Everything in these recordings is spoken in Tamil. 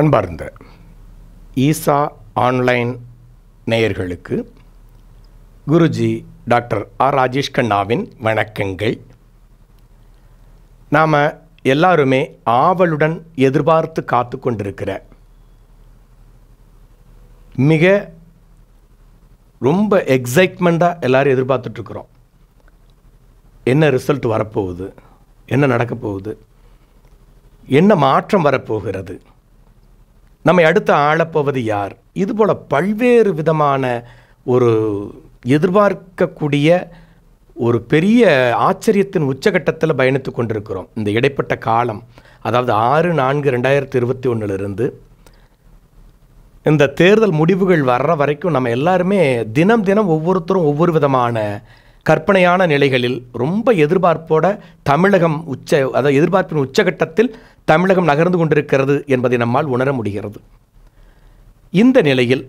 அன்பார்ந்த ஈசா ஆன்லைன் நேயர்களுக்கு குருஜி டாக்டர் ஆர் ராஜேஷ் கண்ணாவின் வணக்கங்கள் நாம் எல்லாருமே ஆவலுடன் எதிர்பார்த்து காத்து கொண்டிருக்கிற மிக ரொம்ப எக்ஸைட்மெண்ட்டாக எல்லோரும் எதிர்பார்த்துட்ருக்குறோம் என்ன ரிசல்ட் வரப்போகுது என்ன நடக்கப்போகுது போகுது என்ன மாற்றம் வரப்போகிறது நம்மை அடுத்து ஆளப்போவது யார் இதுபோல் பல்வேறு விதமான ஒரு எதிர்பார்க்கக்கூடிய ஒரு பெரிய ஆச்சரியத்தின் உச்சகட்டத்தில் பயணித்து கொண்டிருக்கிறோம் இந்த இடைப்பட்ட காலம் அதாவது ஆறு நான்கு ரெண்டாயிரத்தி இருபத்தி ஒன்றிலிருந்து இந்த தேர்தல் முடிவுகள் வர்ற வரைக்கும் நம்ம எல்லாருமே தினம் தினம் ஒவ்வொருத்தரும் ஒவ்வொரு விதமான கற்பனையான நிலைகளில் ரொம்ப எதிர்பார்ப்போட தமிழகம் உச்ச அதாவது எதிர்பார்ப்பின் உச்சகட்டத்தில் தமிழகம் நகர்ந்து கொண்டிருக்கிறது என்பதை நம்மால் உணர முடிகிறது இந்த நிலையில்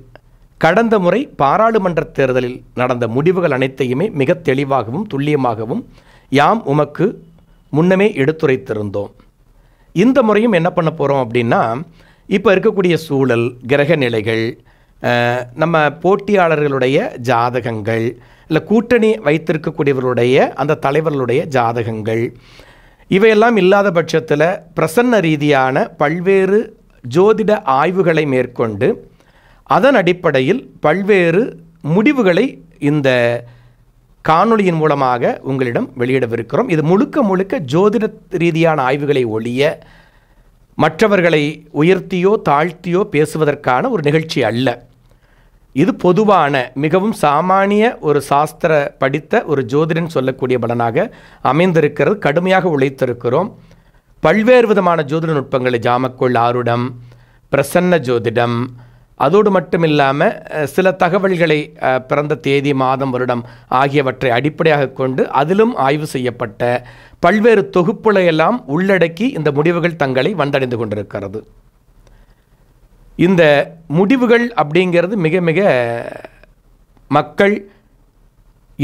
கடந்த முறை பாராளுமன்ற தேர்தலில் நடந்த முடிவுகள் அனைத்தையுமே மிக தெளிவாகவும் துல்லியமாகவும் யாம் உமக்கு முன்னமே எடுத்துரைத்திருந்தோம் இந்த முறையும் என்ன பண்ண போகிறோம் அப்படின்னா இப்போ இருக்கக்கூடிய சூழல் கிரக நிலைகள் நம்ம போட்டியாளர்களுடைய ஜாதகங்கள் இல்லை கூட்டணி வைத்திருக்கக்கூடியவர்களுடைய அந்த தலைவர்களுடைய ஜாதகங்கள் இவையெல்லாம் இல்லாத பட்சத்தில் பிரசன்ன ரீதியான பல்வேறு ஜோதிட ஆய்வுகளை மேற்கொண்டு அதன் அடிப்படையில் பல்வேறு முடிவுகளை இந்த காணொளியின் மூலமாக உங்களிடம் வெளியிடவிருக்கிறோம் இது முழுக்க முழுக்க ஜோதிட ரீதியான ஆய்வுகளை ஒழிய மற்றவர்களை உயர்த்தியோ தாழ்த்தியோ பேசுவதற்கான ஒரு நிகழ்ச்சி அல்ல இது பொதுவான மிகவும் சாமானிய ஒரு சாஸ்திர படித்த ஒரு ஜோதிடன் சொல்லக்கூடிய பலனாக அமைந்திருக்கிறது கடுமையாக உழைத்திருக்கிறோம் பல்வேறு விதமான ஜோதிட நுட்பங்களை ஜாமக்கோள் ஆருடம் பிரசன்ன ஜோதிடம் அதோடு மட்டும் இல்லாமல் சில தகவல்களை பிறந்த தேதி மாதம் வருடம் ஆகியவற்றை அடிப்படையாக கொண்டு அதிலும் ஆய்வு செய்யப்பட்ட பல்வேறு தொகுப்புகளையெல்லாம் உள்ளடக்கி இந்த முடிவுகள் தங்களை வந்தடைந்து கொண்டிருக்கிறது இந்த முடிவுகள் அப்படிங்கிறது மிக மிக மக்கள்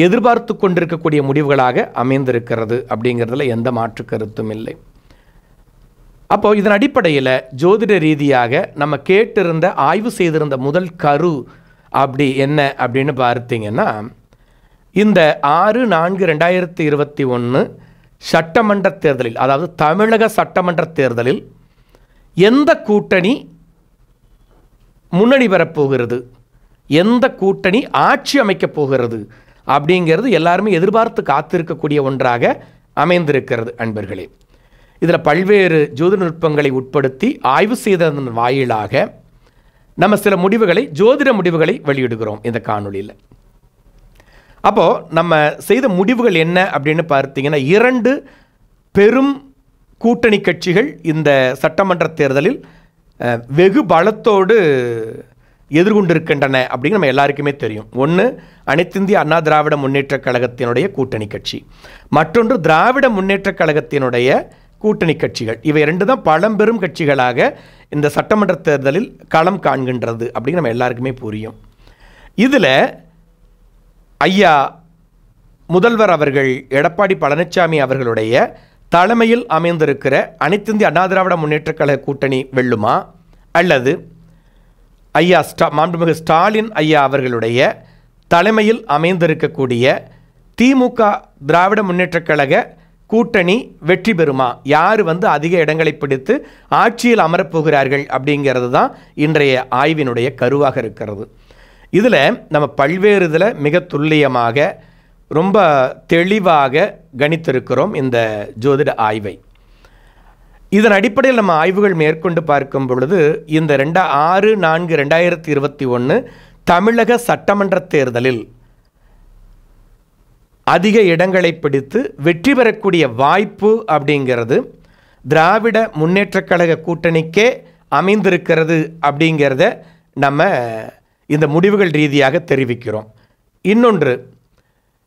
எதிர்பார்த்து கொண்டிருக்கக்கூடிய முடிவுகளாக அமைந்திருக்கிறது அப்படிங்கிறதுல எந்த மாற்று கருத்தும் இல்லை அப்போது இதன் அடிப்படையில் ஜோதிட ரீதியாக நம்ம கேட்டிருந்த ஆய்வு செய்திருந்த முதல் கரு அப்படி என்ன அப்படின்னு பார்த்தீங்கன்னா இந்த ஆறு நான்கு ரெண்டாயிரத்தி இருபத்தி ஒன்று சட்டமன்ற தேர்தலில் அதாவது தமிழக சட்டமன்ற தேர்தலில் எந்த கூட்டணி முன்னணி பெறப்போகிறது எந்த கூட்டணி ஆட்சி அமைக்கப் போகிறது அப்படிங்கிறது எல்லாருமே எதிர்பார்த்து காத்திருக்கக்கூடிய ஒன்றாக அமைந்திருக்கிறது அன்பர்களே இதில் பல்வேறு ஜோதிட நுட்பங்களை உட்படுத்தி ஆய்வு செய்ததன் வாயிலாக நம்ம சில முடிவுகளை ஜோதிட முடிவுகளை வெளியிடுகிறோம் இந்த காணொலியில் அப்போது நம்ம செய்த முடிவுகள் என்ன அப்படின்னு பார்த்தீங்கன்னா இரண்டு பெரும் கூட்டணி கட்சிகள் இந்த சட்டமன்ற தேர்தலில் வெகு பலத்தோடு எதிர்கொண்டிருக்கின்றன அப்படின்னு நம்ம எல்லாருக்குமே தெரியும் ஒன்று அனைத்திந்திய அண்ணா திராவிட முன்னேற்றக் கழகத்தினுடைய கூட்டணி கட்சி மற்றொன்று திராவிட முன்னேற்றக் கழகத்தினுடைய கூட்டணி கட்சிகள் இவை ரெண்டு தான் பழம்பெரும் கட்சிகளாக இந்த சட்டமன்ற தேர்தலில் களம் காண்கின்றது அப்படின்னு நம்ம எல்லாருக்குமே புரியும் இதில் ஐயா முதல்வர் அவர்கள் எடப்பாடி பழனிசாமி அவர்களுடைய தலைமையில் அமைந்திருக்கிற அனைத்திந்திய அண்ணா திராவிட முன்னேற்றக் கழக கூட்டணி வெல்லுமா அல்லது ஐயா ஸ்டா மாண்புமிகு ஸ்டாலின் ஐயா அவர்களுடைய தலைமையில் அமைந்திருக்கக்கூடிய திமுக திராவிட முன்னேற்றக் கழக கூட்டணி வெற்றி பெறுமா யார் வந்து அதிக இடங்களை பிடித்து ஆட்சியில் அமரப்போகிறார்கள் அப்படிங்கிறது தான் இன்றைய ஆய்வினுடைய கருவாக இருக்கிறது இதில் நம்ம பல்வேறு இதில் மிக துல்லியமாக ரொம்ப தெளிவாக கணித்திருக்கிறோம் இந்த ஜோதிட ஆய்வை இதன் அடிப்படையில் நம்ம ஆய்வுகள் மேற்கொண்டு பார்க்கும் பொழுது இந்த ரெண்டா ஆறு நான்கு ரெண்டாயிரத்தி இருபத்தி ஒன்று தமிழக சட்டமன்ற தேர்தலில் அதிக இடங்களை பிடித்து வெற்றி பெறக்கூடிய வாய்ப்பு அப்படிங்கிறது திராவிட முன்னேற்றக் கழக கூட்டணிக்கே அமைந்திருக்கிறது அப்படிங்கிறத நம்ம இந்த முடிவுகள் ரீதியாக தெரிவிக்கிறோம் இன்னொன்று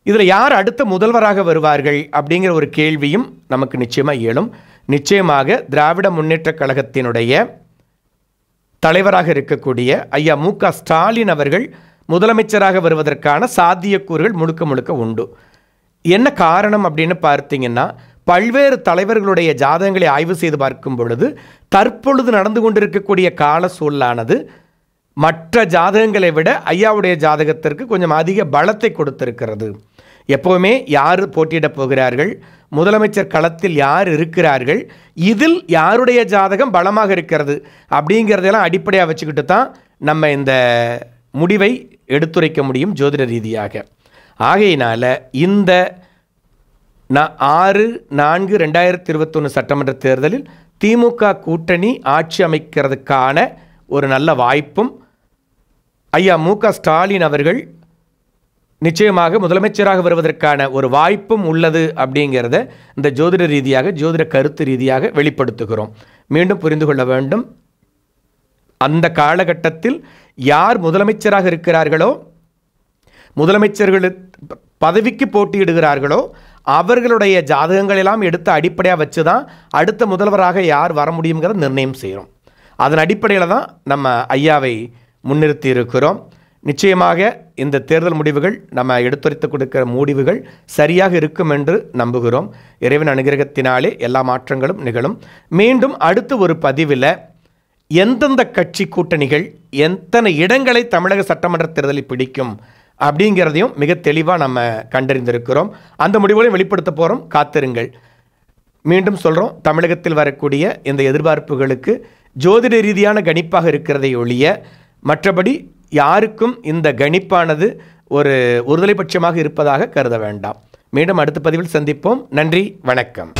இதில் யார் அடுத்த முதல்வராக வருவார்கள் அப்படிங்கிற ஒரு கேள்வியும் நமக்கு நிச்சயமாக இயலும் நிச்சயமாக திராவிட முன்னேற்றக் கழகத்தினுடைய தலைவராக இருக்கக்கூடிய ஐயா மு க ஸ்டாலின் அவர்கள் முதலமைச்சராக வருவதற்கான சாத்தியக்கூறுகள் முழுக்க முழுக்க உண்டு என்ன காரணம் அப்படின்னு பார்த்தீங்கன்னா பல்வேறு தலைவர்களுடைய ஜாதகங்களை ஆய்வு செய்து பார்க்கும் பொழுது தற்பொழுது நடந்து கொண்டிருக்கக்கூடிய கால சூழலானது மற்ற ஜாதகங்களை விட ஐயாவுடைய ஜாதகத்திற்கு கொஞ்சம் அதிக பலத்தை கொடுத்திருக்கிறது எப்போவுமே யார் போட்டியிடப் போகிறார்கள் முதலமைச்சர் களத்தில் யார் இருக்கிறார்கள் இதில் யாருடைய ஜாதகம் பலமாக இருக்கிறது அப்படிங்கிறதெல்லாம் அடிப்படையாக வச்சுக்கிட்டு தான் நம்ம இந்த முடிவை எடுத்துரைக்க முடியும் ஜோதிட ரீதியாக ஆகையினால் இந்த நான் ஆறு நான்கு ரெண்டாயிரத்தி இருபத்தொன்று சட்டமன்ற தேர்தலில் திமுக கூட்டணி ஆட்சி அமைக்கிறதுக்கான ஒரு நல்ல வாய்ப்பும் ஐயா மு ஸ்டாலின் அவர்கள் நிச்சயமாக முதலமைச்சராக வருவதற்கான ஒரு வாய்ப்பும் உள்ளது அப்படிங்கிறத இந்த ஜோதிட ரீதியாக ஜோதிட கருத்து ரீதியாக வெளிப்படுத்துகிறோம் மீண்டும் புரிந்து கொள்ள வேண்டும் அந்த காலகட்டத்தில் யார் முதலமைச்சராக இருக்கிறார்களோ முதலமைச்சர்கள் பதவிக்கு போட்டியிடுகிறார்களோ அவர்களுடைய ஜாதகங்கள் எல்லாம் எடுத்த அடிப்படையாக வச்சு தான் அடுத்த முதல்வராக யார் வர முடியுங்கிறத நிர்ணயம் செய்கிறோம் அதன் அடிப்படையில் தான் நம்ம ஐயாவை முன்னிறுத்தி இருக்கிறோம் நிச்சயமாக இந்த தேர்தல் முடிவுகள் நம்ம எடுத்துரைத்து கொடுக்கிற முடிவுகள் சரியாக இருக்கும் என்று நம்புகிறோம் இறைவன் அனுகிரகத்தினாலே எல்லா மாற்றங்களும் நிகழும் மீண்டும் அடுத்து ஒரு பதிவில் எந்தெந்த கட்சி கூட்டணிகள் எத்தனை இடங்களை தமிழக சட்டமன்ற தேர்தலில் பிடிக்கும் அப்படிங்கிறதையும் மிக தெளிவாக நம்ம கண்டறிந்திருக்கிறோம் அந்த முடிவுகளையும் வெளிப்படுத்த போகிறோம் காத்திருங்கள் மீண்டும் சொல்கிறோம் தமிழகத்தில் வரக்கூடிய இந்த எதிர்பார்ப்புகளுக்கு ஜோதிட ரீதியான கணிப்பாக இருக்கிறதை ஒழிய மற்றபடி யாருக்கும் இந்த கணிப்பானது ஒரு ஒருதலைபட்சமாக இருப்பதாக கருத வேண்டாம் மீண்டும் அடுத்த பதிவில் சந்திப்போம் நன்றி வணக்கம்